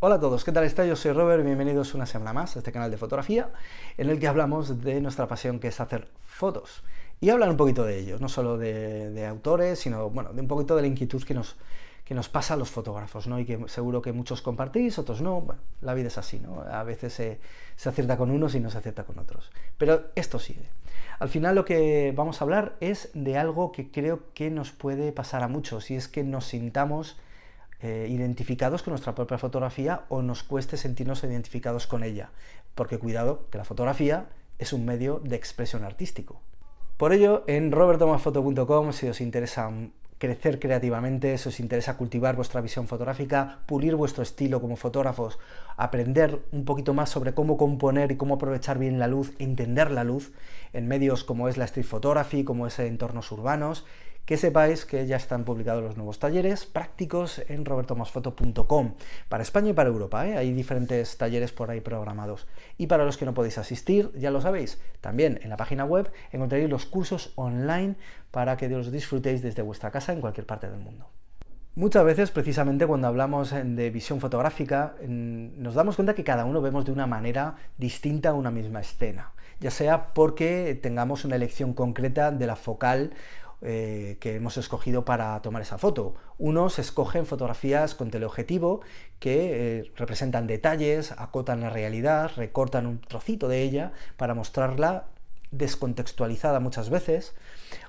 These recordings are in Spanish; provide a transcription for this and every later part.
Hola a todos, ¿qué tal estáis? Yo soy Robert, bienvenidos una semana más a este canal de fotografía en el que hablamos de nuestra pasión que es hacer fotos y hablar un poquito de ellos, no solo de, autores, sino bueno, de un poquito de la inquietud que nos, que nos pasa a los fotógrafos, ¿no? Y que seguro que muchos compartís, otros no, la vida es así, ¿no? A veces se, se acierta con unos y no se acierta con otros, pero esto sigue. Al final lo que vamos a hablar es de algo que creo que nos puede pasar a muchos y es que nos sintamos eh, identificados con nuestra propia fotografía o nos cueste sentirnos identificados con ella. Porque cuidado, que la fotografía es un medio de expresión artístico. Por ello, en robertomafoto.com, si os interesa crecer creativamente, si os interesa cultivar vuestra visión fotográfica, pulir vuestro estilo como fotógrafos, aprender un poquito más sobre cómo componer y cómo aprovechar bien la luz, entender la luz en medios como es la street photography, como es entornos urbanos, que sepáis que ya están publicados los nuevos talleres prácticos en robertomasfoto.com para España y para Europa. ¿eh? Hay diferentes talleres por ahí programados. Y para los que no podéis asistir, ya lo sabéis, también en la página web encontraréis los cursos online para que los disfrutéis desde vuestra casa en cualquier parte del mundo. Muchas veces, precisamente cuando hablamos de visión fotográfica, nos damos cuenta que cada uno vemos de una manera distinta una misma escena, ya sea porque tengamos una elección concreta de la focal eh, que hemos escogido para tomar esa foto. Unos escogen fotografías con teleobjetivo que eh, representan detalles, acotan la realidad, recortan un trocito de ella para mostrarla descontextualizada muchas veces.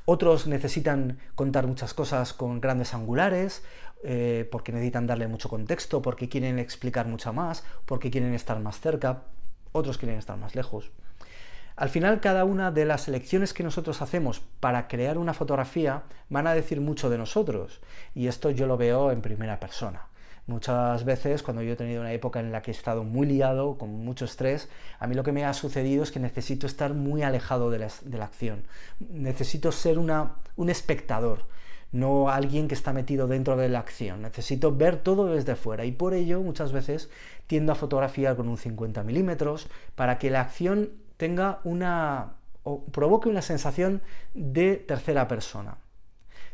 Otros necesitan contar muchas cosas con grandes angulares, eh, porque necesitan darle mucho contexto, porque quieren explicar mucho más, porque quieren estar más cerca, otros quieren estar más lejos. Al final, cada una de las elecciones que nosotros hacemos para crear una fotografía van a decir mucho de nosotros. Y esto yo lo veo en primera persona. Muchas veces, cuando yo he tenido una época en la que he estado muy liado, con mucho estrés, a mí lo que me ha sucedido es que necesito estar muy alejado de la, acción. Necesito ser un espectador, no alguien que está metido dentro de la acción. Necesito ver todo desde fuera y por ello muchas veces tiendo a fotografiar con un 50 milímetros para que la acción tenga una o provoque una sensación de tercera persona.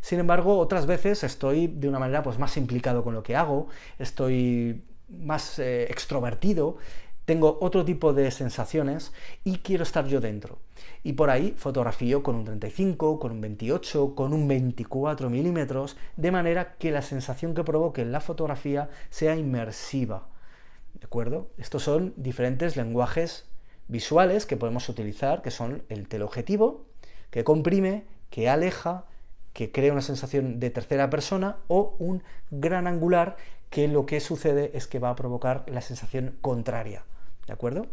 Sin embargo, otras veces estoy de una manera pues, más implicado con lo que hago, estoy más eh, extrovertido, tengo otro tipo de sensaciones y quiero estar yo dentro. Y por ahí fotografío con un 35, con un 28, con un 24 milímetros, de manera que la sensación que provoque la fotografía sea inmersiva. ¿De acuerdo? Estos son diferentes lenguajes visuales que podemos utilizar, que son el teleobjetivo, que comprime, que aleja, que crea una sensación de tercera persona, o un gran angular, que lo que sucede es que va a provocar la sensación contraria. ¿De acuerdo?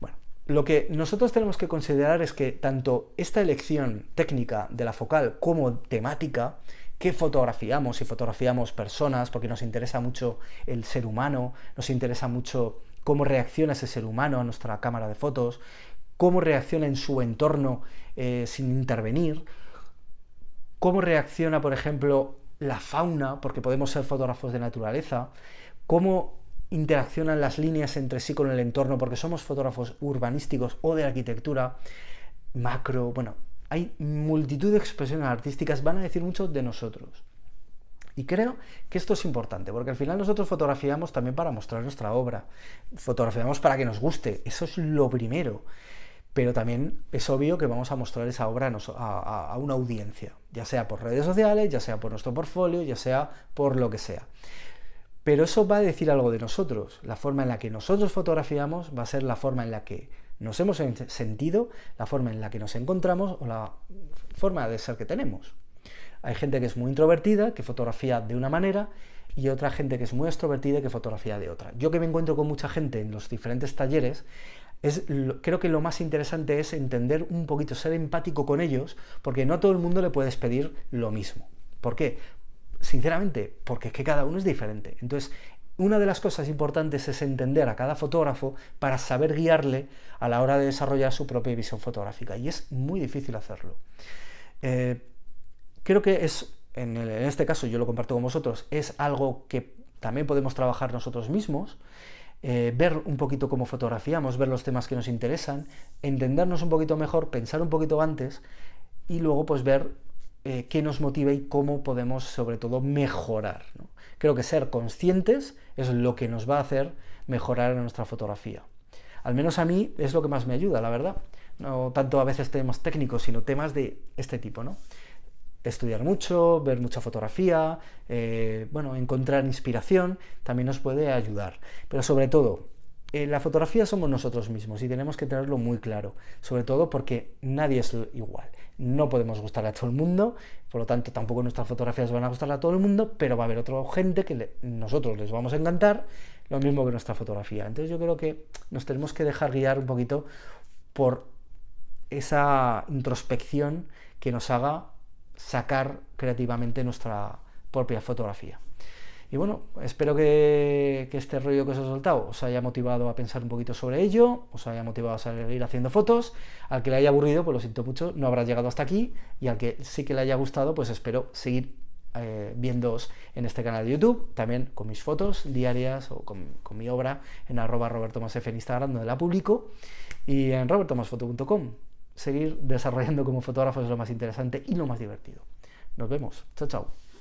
Bueno, lo que nosotros tenemos que considerar es que tanto esta elección técnica de la focal como temática, que fotografiamos, si fotografiamos personas, porque nos interesa mucho el ser humano, nos interesa mucho cómo reacciona ese ser humano a nuestra cámara de fotos, cómo reacciona en su entorno eh, sin intervenir, cómo reacciona, por ejemplo, la fauna, porque podemos ser fotógrafos de naturaleza, cómo interaccionan las líneas entre sí con el entorno, porque somos fotógrafos urbanísticos o de arquitectura, macro, bueno, hay multitud de expresiones artísticas, van a decir mucho de nosotros. Y creo que esto es importante, porque al final nosotros fotografiamos también para mostrar nuestra obra, fotografiamos para que nos guste, eso es lo primero. Pero también es obvio que vamos a mostrar esa obra a, una audiencia, ya sea por redes sociales, ya sea por nuestro portfolio, ya sea por lo que sea. Pero eso va a decir algo de nosotros. La forma en la que nosotros fotografiamos va a ser la forma en la que nos hemos sentido, la forma en la que nos encontramos o la forma de ser que tenemos. Hay gente que es muy introvertida, que fotografía de una manera, y otra gente que es muy extrovertida que fotografía de otra. Yo que me encuentro con mucha gente en los diferentes talleres, es, creo que lo más interesante es entender un poquito, ser empático con ellos, porque no todo el mundo le puedes pedir lo mismo. ¿Por qué? Sinceramente, porque es que cada uno es diferente. Entonces, una de las cosas importantes es entender a cada fotógrafo para saber guiarle a la hora de desarrollar su propia visión fotográfica. Y es muy difícil hacerlo. Eh, creo que es, en, este caso yo lo comparto con vosotros, es algo que también podemos trabajar nosotros mismos. Eh, ver un poquito cómo fotografiamos, ver los temas que nos interesan, entendernos un poquito mejor, pensar un poquito antes y luego pues ver eh, qué nos motiva y cómo podemos sobre todo mejorar. Creo que ser conscientes es lo que nos va a hacer mejorar en nuestra fotografía. Al menos a mí es lo que más me ayuda, la verdad. No tanto a veces temas técnicos, sino temas de este tipo, ¿no? estudiar mucho, ver mucha fotografía, eh, bueno, encontrar inspiración, también nos puede ayudar. Pero sobre todo, en eh, la fotografía somos nosotros mismos y tenemos que tenerlo muy claro, sobre todo porque nadie es igual. No podemos gustarle a todo el mundo, por lo tanto tampoco nuestras fotografías van a gustarle a todo el mundo, pero va a haber otra gente que nosotros les vamos a encantar, lo mismo que nuestra fotografía. Entonces yo creo que nos tenemos que dejar guiar un poquito por esa introspección que nos haga sacar creativamente nuestra propia fotografía. Y bueno, espero que, este rollo que os he soltado os haya motivado a pensar un poquito sobre ello, os haya motivado a seguir haciendo fotos. Al que le haya aburrido, pues lo siento mucho, no habrá llegado hasta aquí. Y al que sí que le haya gustado, pues espero seguir eh, viéndoos en este canal de YouTube, también con mis fotos diarias o con, mi obra en arroba robertomasf en Instagram, donde la publico, y en robertomasfoto.com seguir desarrollando como fotógrafo es lo más interesante y lo más divertido. Nos vemos. Chao, chao.